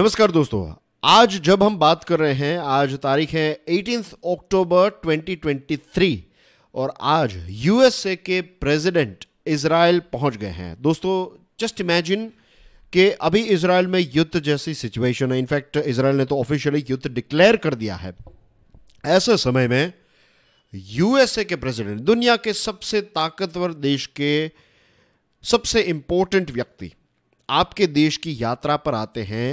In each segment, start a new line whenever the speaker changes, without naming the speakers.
नमस्कार दोस्तों आज जब हम बात कर रहे हैं आज तारीख है एटीन अक्टूबर 2023 और आज यूएसए के प्रेसिडेंट इसराइल पहुंच गए हैं दोस्तों जस्ट इमेजिन कि अभी इसराइल में युद्ध जैसी सिचुएशन है इनफैक्ट इसराइल ने तो ऑफिशियली युद्ध डिक्लेयर कर दिया है ऐसे समय में यूएसए के प्रेसिडेंट दुनिया के सबसे ताकतवर देश के सबसे इंपॉर्टेंट व्यक्ति आपके देश की यात्रा पर आते हैं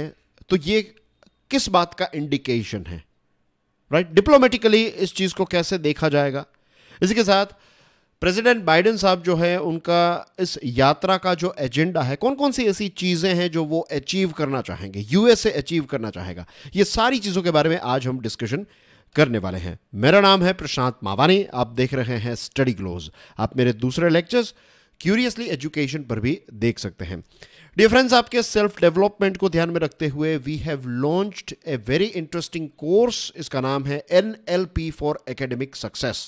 तो ये किस बात का इंडिकेशन है राइट right? डिप्लोमेटिकली इस चीज़ को कैसे देखा जाएगा इसी के साथ प्रेसिडेंट बाइडेन साहब जो है उनका इस यात्रा का जो एजेंडा है कौन कौन सी ऐसी चीज़ें हैं जो वो अचीव करना चाहेंगे यूएसए अचीव करना चाहेगा ये सारी चीज़ों के बारे में आज हम डिस्कशन करने वाले हैं मेरा नाम है प्रशांत मावानी आप देख रहे हैं स्टडी ग्लोज आप मेरे दूसरे लेक्चर्स क्यूरियसली एजुकेशन पर भी देख सकते हैं डियर फ्रेंड्स आपके सेल्फ डेवलपमेंट को ध्यान में रखते हुए we have launched a very interesting course इसका नाम है N L P for academic success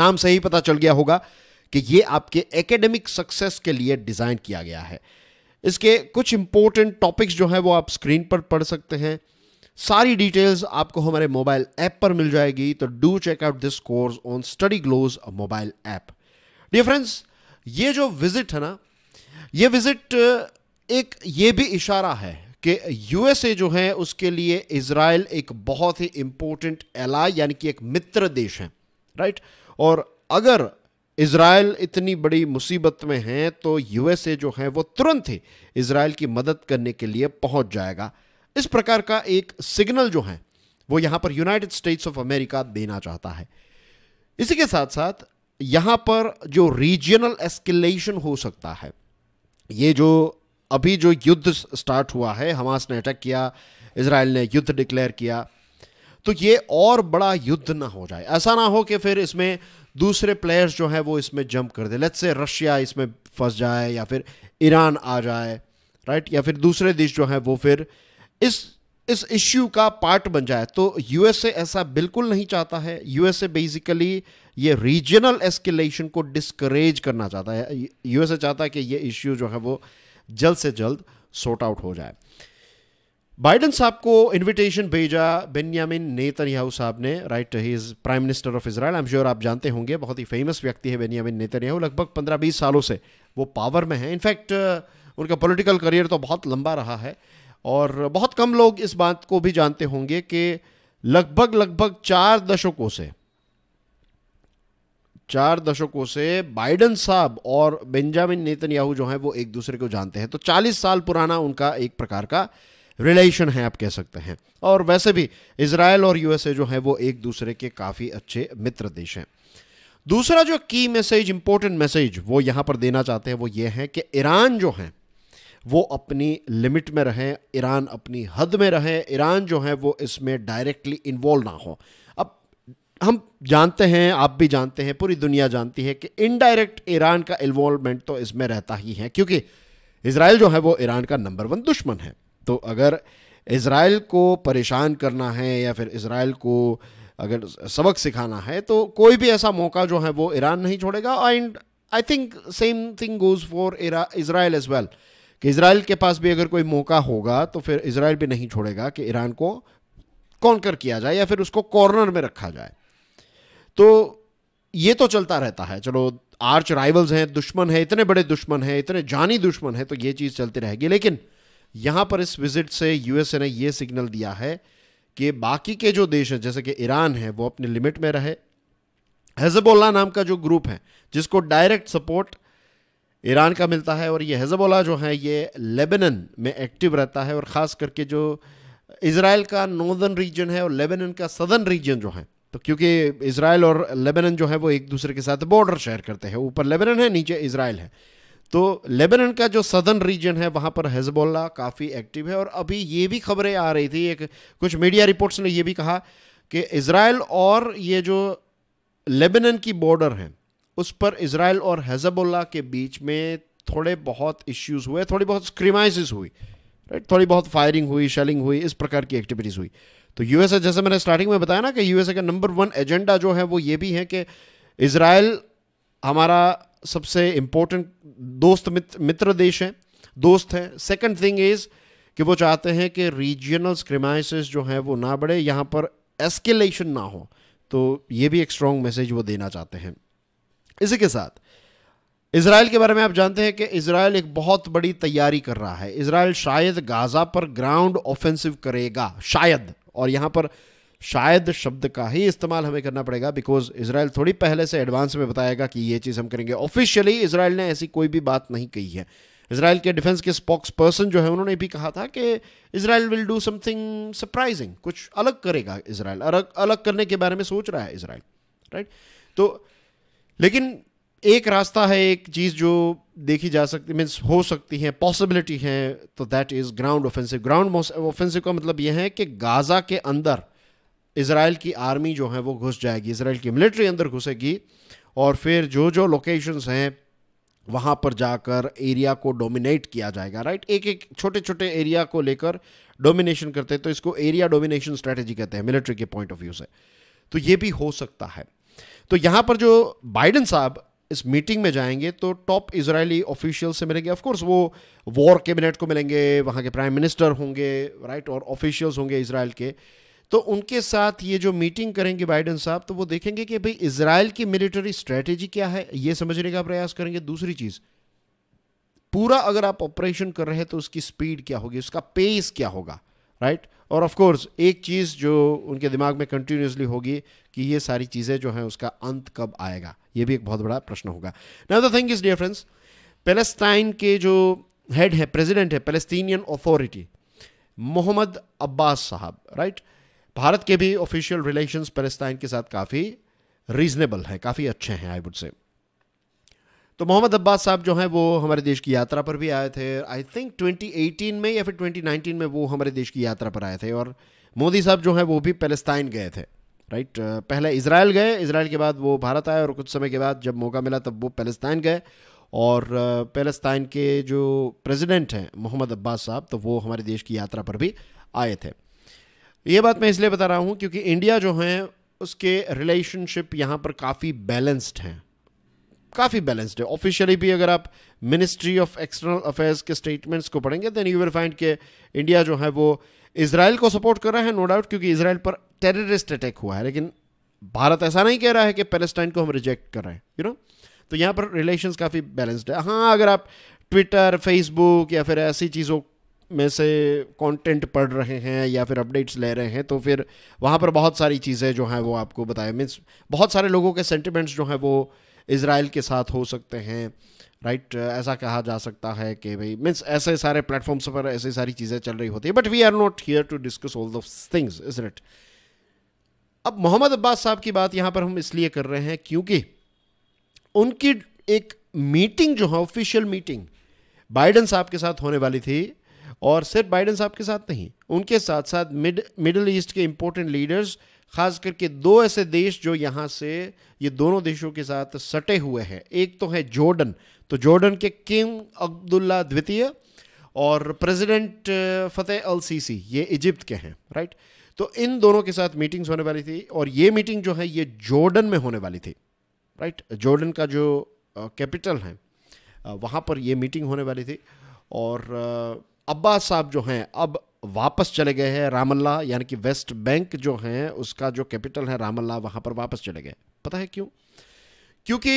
नाम से ही पता चल गया होगा कि ये आपके एकेडमिक सक्सेस के लिए डिज़ाइन किया गया है इसके कुछ इंपॉर्टेंट टॉपिक्स जो हैं वो आप स्क्रीन पर पढ़ सकते हैं सारी डिटेल्स आपको हमारे मोबाइल ऐप पर मिल जाएगी तो do check out this course on Study Glows mobile app dear ये जो विजिट है ना ये विजिट uh, एक ये भी इशारा है कि यूएसए जो है उसके लिए इसराइल एक बहुत ही इंपॉर्टेंट एलाय यानी कि एक मित्र देश है राइट और अगर इसराइल इतनी बड़ी मुसीबत में है तो यूएसए जो है वो तुरंत ही इसराइल की मदद करने के लिए पहुंच जाएगा इस प्रकार का एक सिग्नल जो है वो यहां पर यूनाइटेड स्टेट्स ऑफ अमेरिका देना चाहता है इसी के साथ साथ यहां पर जो रीजनल एस्केलेशन हो सकता है ये जो अभी जो युद्ध स्टार्ट हुआ है हमास ने अटैक किया इसराइल ने युद्ध डिक्लेयर किया तो ये और बड़ा युद्ध ना हो जाए ऐसा ना हो कि फिर इसमें दूसरे प्लेयर्स जो हैं वो इसमें जंप कर दे लेट्स से रशिया इसमें फंस जाए या फिर ईरान आ जाए राइट या फिर दूसरे देश जो हैं वो फिर इस इस इश्यू का पार्ट बन जाए तो यूएसए ऐसा बिल्कुल नहीं चाहता है यूएसए बेसिकली ये रीजनल एस्केलेशन को डिस्करेज करना चाहता है यूएसए चाहता है कि ये इश्यू जो है वो जल्द से जल्द सॉर्ट आउट हो जाए बाइडन साहब को इनविटेशन भेजा बेनियामिन नेतन्याहू साहब ने राइट ही is prime minister of Israel I am sure आप जानते होंगे बहुत ही फेमस व्यक्ति है बेनियामिन नेतन्याहू लगभग पंद्रह बीस सालों से वो पावर में है इनफैक्ट उनका पॉलिटिकल करियर तो बहुत लंबा रहा है और बहुत कम लोग इस बात को भी जानते होंगे कि लगभग लगभग चार दशकों से चार दशकों से बाइडन साहब और बेंजामिन नेतन्याहू जो हैं वो एक दूसरे को जानते हैं तो 40 साल पुराना उनका एक प्रकार का रिलेशन है आप कह सकते हैं और वैसे भी इसराइल और यूएसए जो हैं वो एक दूसरे के काफ़ी अच्छे मित्र देश हैं दूसरा जो की मैसेज इंपॉर्टेंट मैसेज वो यहाँ पर देना चाहते हैं वो ये है कि ईरान जो हैं वो अपनी लिमिट में रहें ईरान अपनी हद में रहें ईरान जो है वो इसमें डायरेक्टली इन्वॉल्व ना हो अब हम जानते हैं आप भी जानते हैं पूरी दुनिया जानती है कि इनडायरेक्ट ईरान का इन्वॉल्वमेंट तो इसमें रहता ही है क्योंकि इसराइल जो है वो ईरान का नंबर वन दुश्मन है तो अगर इसराइल को परेशान करना है या फिर इसराइल को अगर सबक सिखाना है तो कोई भी ऐसा मौका जो है वो ईरान नहीं छोड़ेगा and I think same thing goes for Israel as well कि इसराइल के पास भी अगर कोई मौका होगा तो फिर इसराइल भी नहीं छोड़ेगा कि ईरान को कर किया जाए या फिर उसको कॉर्नर में रखा जाए तो ये तो चलता रहता है चलो आर्च राइवल्स हैं दुश्मन हैं इतने बड़े दुश्मन हैं इतने जानी दुश्मन हैं तो ये चीज़ चलती रहेगी लेकिन यहाँ पर इस विजिट से यूएसए ने ये सिग्नल दिया है कि बाकी के जो देश हैं जैसे कि ईरान है वो अपने लिमिट में रहे हेजबोल्ला नाम का जो ग्रुप है जिसको डायरेक्ट सपोर्ट ईरान का मिलता है और ये हजबोला जो है ये लेबनन में एक्टिव रहता है और ख़ास करके जो इसराइल का नॉर्दर्न रीजन है और लेबनन का सदर्न रीजन जो है तो क्योंकि इसराइल और लेबनन जो है वो एक दूसरे के साथ बॉर्डर शेयर करते हैं ऊपर लेबनन है नीचे इसराइल है तो लेबनन का जो सदर्न रीजन है वहाँ पर हजबोला काफ़ी एक्टिव है और अभी ये भी खबरें आ रही थी एक कुछ मीडिया रिपोर्ट्स ने ये भी कहा कि इसराइल और ये जो लेबनन की बॉर्डर है उस पर इसराइल और हेजबुल्ला के बीच में थोड़े बहुत इश्यूज हुए थोड़ी बहुत स्क्रीमाइजिस हुई राइट थोड़ी बहुत फायरिंग हुई शेलिंग हुई इस प्रकार की एक्टिविटीज़ हुई तो यूएसए जैसे मैंने स्टार्टिंग में बताया ना कि यूएसए का नंबर वन एजेंडा जो है वो ये भी है कि इसराइल हमारा सबसे इम्पोर्टेंट दोस्त मित्र देश है दोस्त है सेकेंड थिंग इज़ कि वो चाहते हैं कि रीजनल स्क्रीमाइसिस जो हैं वो ना बढ़े यहाँ पर एस्केलेशन ना हो तो ये भी एक स्ट्रॉन्ग मैसेज वो देना चाहते हैं इसी के साथ इसराइल के बारे में आप जानते हैं कि इसराइल एक बहुत बड़ी तैयारी कर रहा है इसराइल शायद गाज़ा पर ग्राउंड ऑफेंसिव करेगा शायद और यहाँ पर शायद शब्द का ही इस्तेमाल हमें करना पड़ेगा बिकॉज इसराइल थोड़ी पहले से एडवांस में बताएगा कि ये चीज़ हम करेंगे ऑफिशियली इसराइल ने ऐसी कोई भी बात नहीं कही है इसराइल के डिफेंस के स्पोक्स पर्सन जो है उन्होंने भी कहा था कि Israel will do something surprising कुछ अलग करेगा इसराइल अलग अलग करने के बारे में सोच रहा है इसराइल राइट right? तो लेकिन एक रास्ता है एक चीज़ जो देखी जा सकती मीन्स हो सकती है पॉसिबिलिटी है तो that is ground offensive ground offensive का मतलब यह है कि गाज़ा के अंदर इसराइल की आर्मी जो है वो घुस जाएगी इसराइल की मिलिट्री अंदर घुसेगी और फिर जो जो लोकेशंस हैं वहाँ पर जाकर एरिया को डोमिनेट किया जाएगा राइट एक एक छोटे छोटे एरिया को लेकर डोमिनेशन करते हैं तो इसको एरिया डोमिनेशन स्ट्रैटेजी कहते हैं मिलिट्री के पॉइंट ऑफ व्यू से तो ये भी हो सकता है तो यहां पर जो बाइडन साहब इस मीटिंग में जाएंगे तो टॉप इसराइली ऑफिशियल से मिलेंगे ऑफ कोर्स वो वॉर कैबिनेट को मिलेंगे वहां के प्राइम मिनिस्टर होंगे राइट और ऑफिशियल्स होंगे इसराइल के तो उनके साथ ये जो मीटिंग करेंगे बाइडन साहब तो वो देखेंगे कि भाई इसराइल की मिलिट्री स्ट्रेटेजी क्या है ये समझने का प्रयास करेंगे दूसरी चीज़ पूरा अगर आप ऑपरेशन कर रहे हैं तो उसकी स्पीड क्या होगी उसका पेस क्या होगा राइट right? और ऑफ कोर्स एक चीज़ जो उनके दिमाग में कंटिन्यूसली होगी कि ये सारी चीज़ें जो हैं उसका अंत कब आएगा ये भी एक बहुत बड़ा प्रश्न होगा now the thing is dear friends Palestine के जो हेड है प्रेसिडेंट है पैलेस्टीनियन अथॉरिटी मोहम्मद अब्बास साहब राइट भारत के भी ऑफिशियल रिलेशंस पैलेस्टाइन के साथ काफ़ी रीजनेबल है काफ़ी अच्छे हैं आई वुड से तो मोहम्मद अब्बास साहब जो हैं वो हमारे देश की यात्रा पर भी आए थे आई थिंक 2018 में या फिर 2019 में वो हमारे देश की यात्रा पर आए थे और मोदी साहब जो हैं वो भी पैलेस्ताइन गए थे राइट पहले इसराइल गए इसराइल के बाद वो भारत आए और कुछ समय के बाद जब मौका मिला तब वो पैलेस्ताइन गए और पैलेस्ताइन के जो प्रेसिडेंट हैं मोहम्मद अब्बास साहब तो वो हमारे देश की यात्रा पर भी आए थे ये बात मैं इसलिए बता रहा हूँ क्योंकि इंडिया जो हैं उसके रिलेशनशिप यहाँ पर काफ़ी बैलेंस्ड हैं काफ़ी बैलेंस्ड है ऑफिशियली भी अगर आप मिनिस्ट्री ऑफ एक्सटर्नल अफेयर्स के स्टेटमेंट्स को पढ़ेंगे देन यू विल फाइंड के इंडिया जो है वो इसराइल को सपोर्ट कर रहा है नो डाउट क्योंकि इसराइल पर टेररिस्ट अटैक हुआ है लेकिन भारत ऐसा नहीं कह रहा है कि पैलेस्टाइन को हम रिजेक्ट कर रहे हैं यू नो तो यहाँ पर रिलेशंस काफ़ी बैलेंस्ड है हाँ अगर आप ट्विटर फेसबुक या फिर ऐसी चीज़ों में से कंटेंट पढ़ रहे हैं या फिर अपडेट्स ले रहे हैं तो फिर वहाँ पर बहुत सारी चीज़ें जो हैं वो आपको बताए मीन्स बहुत सारे लोगों के सेंटिमेंट्स जो हैं वो इसराइल के साथ हो सकते हैं राइट right? ऐसा कहा जा सकता है कि भाई मीन्स ऐसे सारे प्लेटफॉर्म्स पर ऐसी सारी चीज़ें चल रही होती है but we are not here to discuss all those things is it अब मोहम्मद अब्बास साहब की बात यहाँ पर हम इसलिए कर रहे हैं क्योंकि उनकी एक मीटिंग जो है ऑफिशियल मीटिंग बाइडन साहब के साथ होने वाली थी और सिर्फ बाइडन साहब के साथ नहीं उनके साथ साथ मिड मिडल ईस्ट के इम्पोर्टेंट लीडर्स ख़ास करके दो ऐसे देश जो यहाँ से ये दोनों देशों के साथ सटे हुए हैं एक तो है जॉर्डन तो जॉर्डन के किंग अब्दुल्ला द्वितीय और प्रेसिडेंट फतेह अल सीसी ये इजिप्ट के हैं राइट तो इन दोनों के साथ मीटिंग्स होने वाली थी और ये मीटिंग जो है ये जॉर्डन में होने वाली थी राइट जॉर्डन का जो कैपिटल है वहाँ पर ये मीटिंग होने वाली थी और अब्बास साहब जो हैं अब वापस चले गए हैं रामल्ला यानी कि वेस्ट बैंक जो हैं उसका जो कैपिटल है रामल्ला वहां पर वापस चले गए पता है क्यों क्योंकि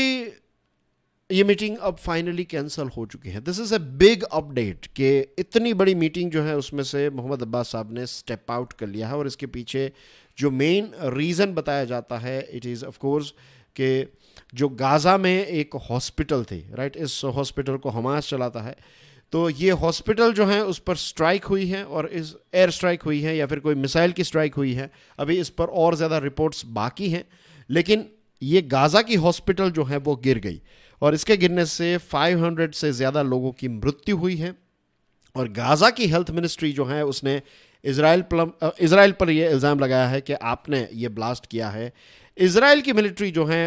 ये मीटिंग अब फाइनली कैंसिल हो चुकी है this is a big update कि इतनी बड़ी मीटिंग जो है उसमें से मोहम्मद अब्बास साहब ने स्टेप आउट कर लिया है और इसके पीछे जो मेन रीज़न बताया जाता है इट इज़ ऑफ कोर्स कि जो गाज़ा में एक हॉस्पिटल थी राइट इस हॉस्पिटल को हमास चलाता है तो ये हॉस्पिटल जो हैं उस पर स्ट्राइक हुई है और इस एयर स्ट्राइक हुई है या फिर कोई मिसाइल की स्ट्राइक हुई है अभी इस पर और ज़्यादा रिपोर्ट्स बाकी हैं लेकिन ये गाज़ा की हॉस्पिटल जो है वो गिर गई और इसके गिरने से 500 से ज़्यादा लोगों की मृत्यु हुई है और गाज़ा की हेल्थ मिनिस्ट्री जो है उसने इसराइल प्लम इसराइल पर यह इल्ज़ाम लगाया है कि आपने ये ब्लास्ट किया है इसराइल की मिलिट्री जो है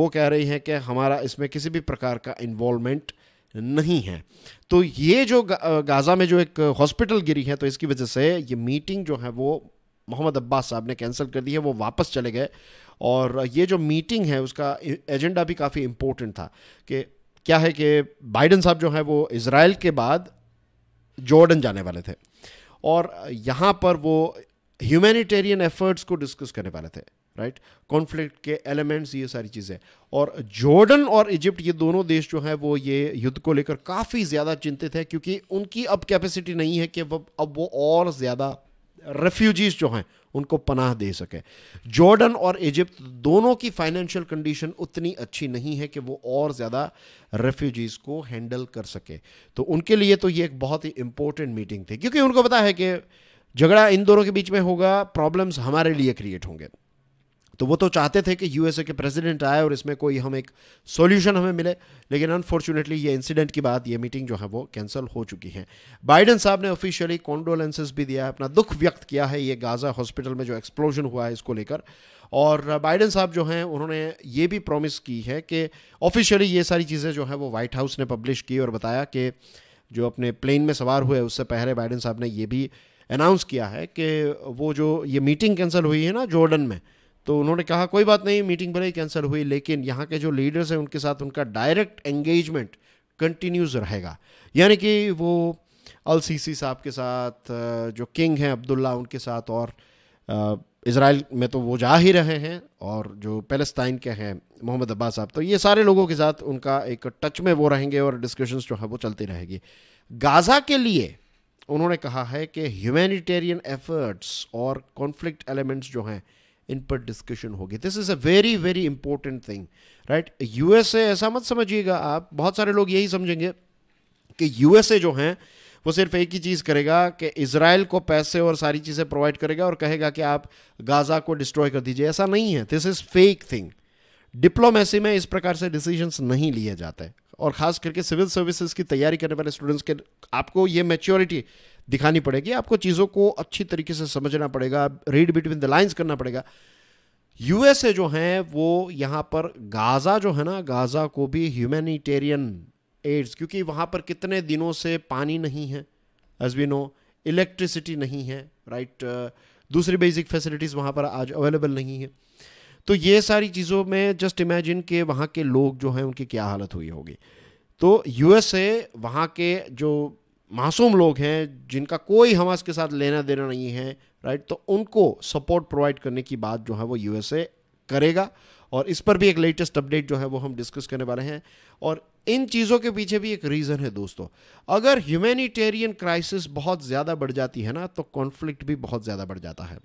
वो कह रही है कि हमारा इसमें किसी भी प्रकार का इन्वॉलमेंट नहीं है तो ये जो गाज़ा में जो एक हॉस्पिटल गिरी है तो इसकी वजह से ये मीटिंग जो है वो मोहम्मद अब्बास साहब ने कैंसिल कर दी है वो वापस चले गए और ये जो मीटिंग है उसका एजेंडा भी काफ़ी इम्पोर्टेंट था कि क्या है कि बाइडन साहब जो है वो इसराइल के बाद जॉर्डन जाने वाले थे और यहाँ पर वो ह्यूमैनिटेरियन एफर्ट्स को डिस्कस करने वाले थे राइट कॉन्फ्लिक्ट के एलिमेंट्स ये सारी चीज़ें और जॉर्डन और इजिप्ट ये दोनों देश जो हैं वो ये युद्ध को लेकर काफ़ी ज़्यादा चिंतित है क्योंकि उनकी अब कैपेसिटी नहीं है कि वह अब वो और ज़्यादा रेफ्यूजीज़ जो हैं उनको पनाह दे सके जॉर्डन और इजिप्ट दोनों की फाइनेंशियल कंडीशन उतनी अच्छी नहीं है कि वो और ज़्यादा रेफ्यूजीज़ को हैंडल कर सके तो उनके लिए तो ये एक बहुत ही इंपॉर्टेंट मीटिंग थी क्योंकि उनको पता है कि झगड़ा इन दोनों के बीच में होगा प्रॉब्लम्स हमारे लिए क्रिएट होंगे तो वो तो चाहते थे कि यूएसए के प्रेसिडेंट आए और इसमें कोई हम एक सॉल्यूशन हमें मिले लेकिन अनफॉर्चुनेटली ये इंसिडेंट की बात ये मीटिंग जो है वो कैंसिल हो चुकी है बाइडन साहब ने ऑफिशियली कॉन्डोलेंसेज भी दिया है अपना दुख व्यक्त किया है ये गाज़ा हॉस्पिटल में जो एक्सप्लोजन हुआ है इसको लेकर और बाइडन साहब जो हैं उन्होंने ये भी प्रॉमिस की है कि ऑफिशियली ये सारी चीज़ें जो हैं वो वाइट हाउस ने पब्लिश की और बताया कि जो अपने प्लेन में सवार हुए उससे पहले बाइडन साहब ने ये भी अनाउंस किया है कि वो जो ये मीटिंग कैंसिल हुई है ना जॉर्डन में तो उन्होंने कहा कोई बात नहीं मीटिंग भले ही कैंसिल हुई लेकिन यहाँ के जो लीडर्स हैं उनके साथ उनका डायरेक्ट एंगेजमेंट कंटिन्यूज रहेगा यानी कि वो अल सीसी साहब के साथ जो किंग हैं अब्दुल्ला उनके साथ और इसराइल में तो वो जा ही रहे हैं और जो पैलेस्टाइन के हैं मोहम्मद अब्बास साहब तो ये सारे लोगों के साथ उनका एक टच में वो रहेंगे और डिस्कशंस जो है वो चलती रहेगी गाज़ा के लिए उन्होंने कहा है कि ह्यूमैनिटेरियन एफर्ट्स और कॉन्फ्लिक्ट एलिमेंट्स जो हैं इन पर डिस्कशन होगी this is a very very important thing right USA ऐसा मत समझिएगा आप बहुत सारे लोग यही समझेंगे कि यूएसए जो हैं वो सिर्फ एक ही चीज़ करेगा कि इसराइल को पैसे और सारी चीज़ें प्रोवाइड करेगा और कहेगा कि आप गाज़ा को डिस्ट्रॉय कर दीजिए ऐसा नहीं है this is fake thing diplomacy में इस प्रकार से डिसीजंस नहीं लिए जाते और ख़ास करके सिविल सर्विसेज की तैयारी करने वाले स्टूडेंट्स के आपको ये मेच्योरिटी दिखानी पड़ेगी आपको चीज़ों को अच्छी तरीके से समझना पड़ेगा रीड बिटवीन द लाइन्स करना पड़ेगा यूएसए जो है वो यहाँ पर गाज़ा जो है ना गाज़ा को भी ह्यूमैनिटेरियन एड्स क्योंकि वहां पर कितने दिनों से पानी नहीं है एज वी नो इलेक्ट्रिसिटी नहीं है राइट दूसरी बेसिक फैसिलिटीज़ वहां पर आज अवेलेबल नहीं है तो ये सारी चीज़ों में जस्ट इमेजिन के वहां के लोग जो हैं उनकी क्या हालत हुई होगी तो यूएसए वहां के जो मासूम लोग हैं जिनका कोई हमास के साथ लेना देना नहीं है राइट तो उनको सपोर्ट प्रोवाइड करने की बात जो है वो यूएसए करेगा और इस पर भी एक लेटेस्ट अपडेट जो है वो हम डिस्कस करने वाले हैं और इन चीज़ों के पीछे भी एक रीज़न है दोस्तों अगर ह्यूमैनिटेरियन क्राइसिस बहुत ज़्यादा बढ़ जाती है ना तो कॉन्फ्लिक्ट भी बहुत ज़्यादा बढ़ जाता है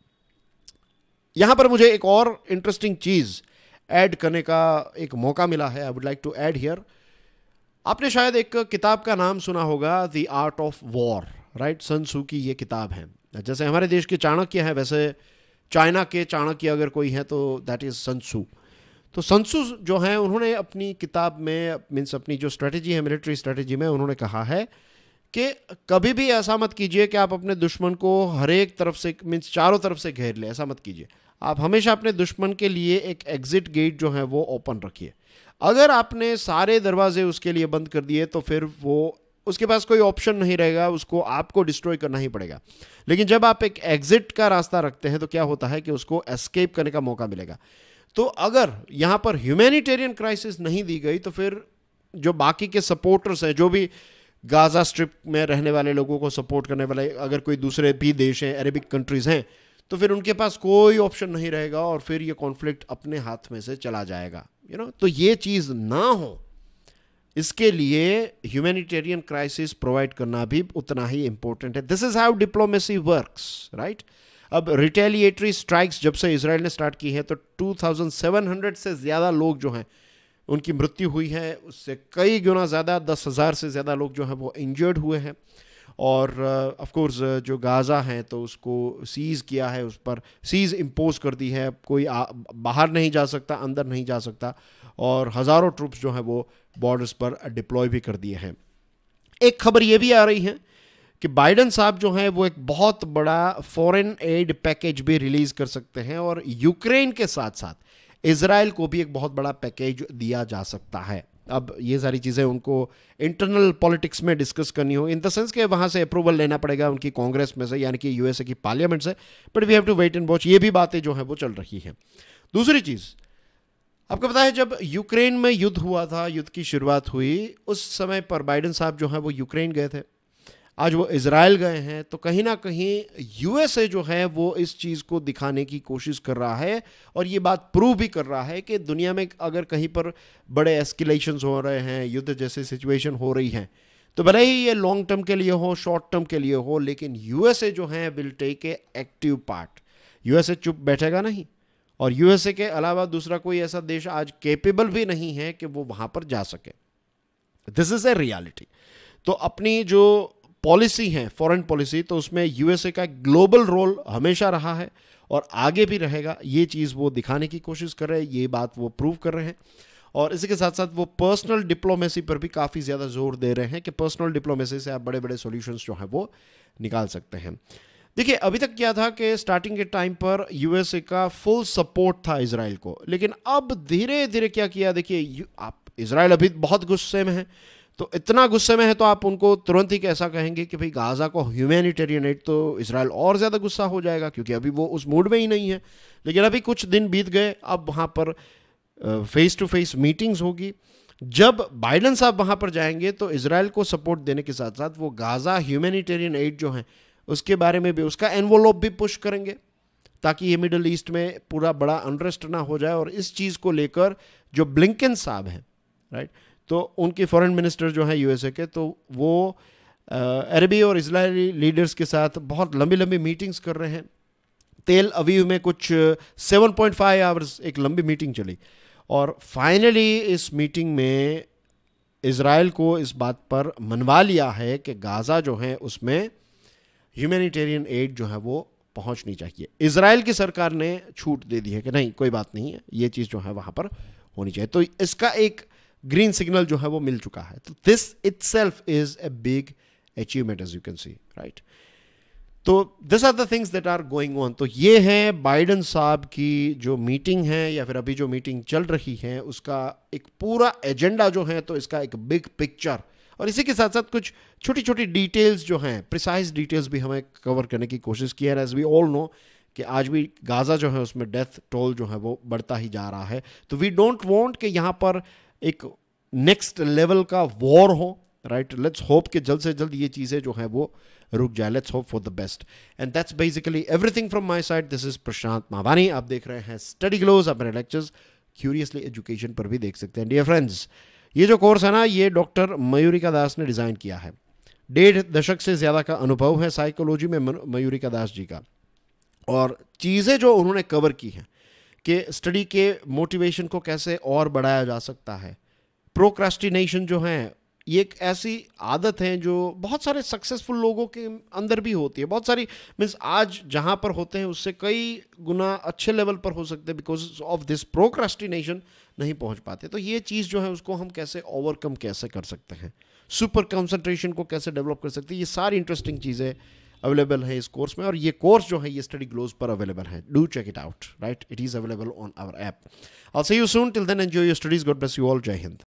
यहाँ पर मुझे एक और इंटरेस्टिंग चीज़ ऐड करने का एक मौका मिला है I would like to add here आपने शायद एक किताब का नाम सुना होगा the art of war right Sun की ये किताब है जैसे हमारे देश के चाणक्य हैं वैसे चाइना के चाणक्य अगर कोई है तो दैट इज़ सनसू तो सनसू जो हैं उन्होंने अपनी किताब में मीन्स अपनी जो स्ट्रेटजी है मिलिट्री स्ट्रेटजी में उन्होंने कहा है कि कभी भी ऐसा मत कीजिए कि आप अपने दुश्मन को हर एक तरफ से मीन्स चारों तरफ से घेर ले ऐसा मत कीजिए आप हमेशा अपने दुश्मन के लिए एक एग्ज़िट गेट जो है वो ओपन रखिए अगर आपने सारे दरवाजे उसके लिए बंद कर दिए तो फिर वो उसके पास कोई ऑप्शन नहीं रहेगा उसको आपको डिस्ट्रॉय करना ही पड़ेगा लेकिन जब आप एक एग्जिट का रास्ता रखते हैं तो क्या होता है कि उसको एस्केप करने का मौका मिलेगा तो अगर यहाँ पर ह्यूमैनिटेरियन क्राइसिस नहीं दी गई तो फिर जो बाकी के सपोर्टर्स हैं जो भी गाज़ा स्ट्रिप में रहने वाले लोगों को सपोर्ट करने वाले अगर कोई दूसरे भी देश हैं अरेबिक कंट्रीज़ हैं तो फिर उनके पास कोई ऑप्शन नहीं रहेगा और फिर ये कॉन्फ्लिक्ट अपने हाथ में से चला जाएगा यू नो तो ये चीज़ ना हो इसके लिए ह्यूमैनिटेरियन क्राइसिस प्रोवाइड करना भी उतना ही इंपॉर्टेंट है this is how diplomacy works right अब रिटेलिएटरी स्ट्राइक्स जब से इसराइल ने स्टार्ट की है तो 2700 से ज़्यादा लोग जो हैं उनकी मृत्यु हुई है उससे कई गुना ज़्यादा दस हज़ार से ज़्यादा लोग जो हैं वो इंजर्ड हुए हैं और अफ़कोर्स uh, uh, जो गाज़ा हैं तो उसको सीज़ किया है उस पर सीज़ इम्पोज कर दी है कोई आ, बाहर नहीं जा सकता अंदर नहीं जा सकता और हज़ारों ट्रुप्स जो हैं वो बॉर्डर्स पर डिप्लॉय भी कर दिए हैं एक खबर ये भी आ रही है कि बाइडन साहब जो हैं वो एक बहुत बड़ा फॉरेन एड पैकेज भी रिलीज़ कर सकते हैं और यूक्रेन के साथ साथ इसराइल को भी एक बहुत बड़ा पैकेज दिया जा सकता है अब ये सारी चीज़ें उनको इंटरनल पॉलिटिक्स में डिस्कस करनी हो इन द सेंस के वहाँ से अप्रूवल लेना पड़ेगा उनकी कांग्रेस में से यानी कि यूएसए की पार्लियामेंट से but we have to wait and watch ये भी बातें जो हैं वो चल रही हैं दूसरी चीज़ आपको पता है जब यूक्रेन में युद्ध हुआ था युद्ध की शुरुआत हुई उस समय पर बाइडन साहब जो हैं वो यूक्रेन गए थे आज वो इसराइल गए हैं तो कहीं ना कहीं यूएसए जो है वो इस चीज़ को दिखाने की कोशिश कर रहा है और ये बात प्रूव भी कर रहा है कि दुनिया में अगर कहीं पर बड़े एस्किलेशन हो रहे हैं युद्ध जैसे सिचुएशन हो रही हैं तो भले ही ये लॉन्ग टर्म के लिए हो शॉर्ट टर्म के लिए हो लेकिन यूएसए जो है will take a active part USA चुप बैठेगा नहीं और यूएसए के अलावा दूसरा कोई ऐसा देश आज केपेबल भी नहीं है कि वो वहां पर जा सके दिस इज़ ए रियालिटी तो अपनी जो पॉलिसी है फॉरेन पॉलिसी तो उसमें यूएसए का ग्लोबल रोल हमेशा रहा है और आगे भी रहेगा ये चीज़ वो दिखाने की कोशिश कर रहे हैं ये बात वो प्रूव कर रहे हैं और इसी के साथ साथ वो पर्सनल डिप्लोमेसी पर भी काफ़ी ज़्यादा जोर दे रहे हैं कि पर्सनल डिप्लोमेसी से आप बड़े बड़े सोल्यूशन जो हैं वो निकाल सकते हैं देखिए अभी तक क्या था कि स्टार्टिंग के टाइम पर यूएसए का फुल सपोर्ट था इसराइल को लेकिन अब धीरे धीरे क्या किया देखिए आप इसराइल अभी बहुत गुस्से में है तो इतना गुस्से में है तो आप उनको तुरंत ही कैसा कहेंगे कि भाई गाज़ा को ह्यूमैनिटेरियन एड तो इसराइल और ज़्यादा गुस्सा हो जाएगा क्योंकि अभी वो उस मूड में ही नहीं है लेकिन अभी कुछ दिन बीत गए अब वहाँ पर फेस टू फेस मीटिंग्स होगी जब बाइडन साहब वहाँ पर जाएंगे तो इसराइल को सपोर्ट देने के साथ साथ वो गाज़ा ह्यूमैनिटेरियन एड जो है उसके बारे में भी उसका एनवोलोप भी पुश करेंगे ताकि ये मिडल ईस्ट में पूरा बड़ा अनरेस्ट ना हो जाए और इस चीज़ को लेकर जो ब्लिंकन साहब हैं राइट right? तो उनकी फॉरेन मिनिस्टर जो हैं यूएसए के तो वो अरबी और इसराइली लीडर्स के साथ बहुत लंबी लंबी मीटिंग्स कर रहे हैं तेल अवीव में कुछ 7.5 पॉइंट आवर्स एक लंबी मीटिंग चली और फाइनली इस मीटिंग में इसराइल को इस बात पर मनवा लिया है कि गाज़ा जो है उसमें ह्यूमैनिटेरियन एड जो है वो पहुंचनी चाहिए इसराइल की सरकार ने छूट दे दी है कि नहीं कोई बात नहीं है ये चीज़ जो है वहाँ पर होनी चाहिए तो इसका एक ग्रीन सिग्नल जो है वो मिल चुका है तो this itself is a big achievement as you can see right तो this are the things that are going on तो ये है बाइडन साहब की जो मीटिंग है या फिर अभी जो मीटिंग चल रही है उसका एक पूरा एजेंडा जो है तो इसका एक बिग पिक्चर और इसी के साथ साथ कुछ छोटी छोटी डिटेल्स जो हैं प्रिसाइज डिटेल्स भी हमें कवर करने की कोशिश की है एज वी ऑल नो कि आज भी गाज़ा जो है उसमें डेथ टोल जो है वो बढ़ता ही जा रहा है तो वी डोंट वॉन्ट कि यहाँ पर एक नेक्स्ट लेवल का वॉर हो राइट लेट्स होप कि जल्द से जल्द ये चीज़ें जो हैं वो रुक जाए let's hope for the best and that's basically everything from my side this is Prashant Mawani आप देख रहे हैं स्टडी ग्लोज आप मेरे लेक्चर्स क्यूरियसली एजुकेशन पर भी देख सकते हैं डियर फ्रेंड्स ये जो कोर्स है ना ये डॉक्टर मयूरिका दास ने डिज़ाइन किया है डेढ़ दशक से ज़्यादा का अनुभव है साइकोलॉजी में मयूरिका दास जी का और चीज़ें जो उन्होंने कवर की हैं कि स्टडी के मोटिवेशन को कैसे और बढ़ाया जा सकता है प्रोक्रास्टिनेशन जो है ये एक ऐसी आदत है जो बहुत सारे सक्सेसफुल लोगों के अंदर भी होती है बहुत सारी मीन्स आज जहाँ पर होते हैं उससे कई गुना अच्छे लेवल पर हो सकते हैं बिकॉज ऑफ दिस प्रोक्रास्टिनेशन नहीं पहुँच पाते तो ये चीज़ जो है उसको हम कैसे ओवरकम कैसे कर सकते हैं सुपर कंसनट्रेशन को कैसे डेवलप कर सकते हैं ये सारी इंटरेस्टिंग चीज़ें अवेलेबल है इस कोर्स में और ये कोर्स जो है ये स्टडी ग्लोज पर अवेलेबल है do check it out right it is available on our app I'll see you soon till then enjoy your studies god bless you all जय हिंद